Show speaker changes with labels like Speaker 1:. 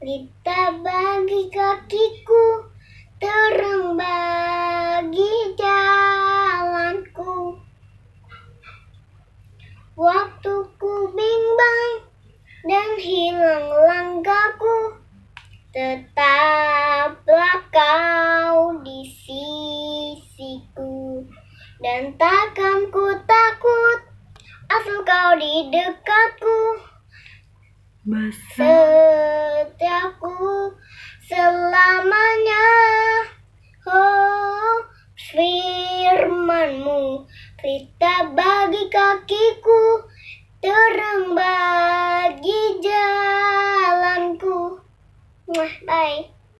Speaker 1: Kita bagi kakiku, terang bagi jalanku. Waktuku bimbang dan hilang langkahku, tetaplah kau di sisiku. Dan takkan ku takut, asal kau di dekatku. Masa. tanganmu, bagi kakiku, terang bagi jalanku. bye.